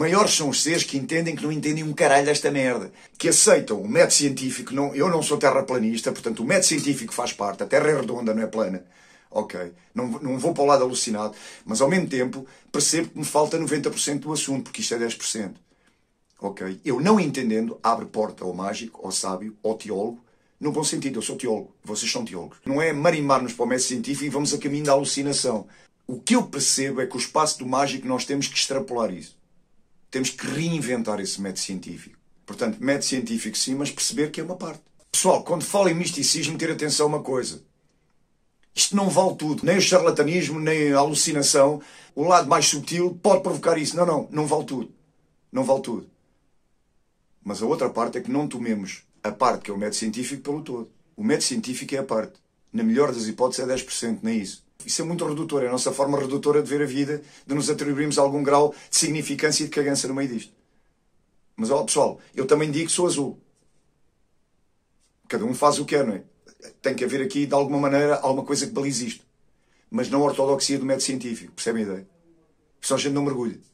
Maiores são os seres que entendem que não entendem um caralho desta merda. Que aceitam o método científico. Não, eu não sou terraplanista, portanto o método científico faz parte. A Terra é redonda, não é plana. Ok. Não, não vou para o lado alucinado. Mas ao mesmo tempo percebo que me falta 90% do assunto, porque isto é 10%. Ok. Eu não entendendo, abre porta ao mágico, ao sábio, ao teólogo. No bom sentido, eu sou teólogo, vocês são teólogos. Não é marimar nos para o método científico e vamos a caminho da alucinação. O que eu percebo é que o espaço do mágico nós temos que extrapolar isso. Temos que reinventar esse método científico. Portanto, método científico sim, mas perceber que é uma parte. Pessoal, quando falo em misticismo, ter atenção a uma coisa. Isto não vale tudo, nem o charlatanismo, nem a alucinação. O lado mais subtil pode provocar isso. Não, não, não vale tudo. Não vale tudo. Mas a outra parte é que não tomemos a parte que é o método científico pelo todo. O método científico é a parte. Na melhor das hipóteses é 10%, nem isso. Isso é muito redutor, é a nossa forma redutora de ver a vida, de nos atribuirmos algum grau de significância e de cagança no meio disto. Mas, ó, pessoal, eu também digo que sou azul. Cada um faz o que é, não é? Tem que haver aqui, de alguma maneira, alguma coisa que balize isto. Mas não a ortodoxia do método científico, percebem a ideia? Só a gente não mergulha.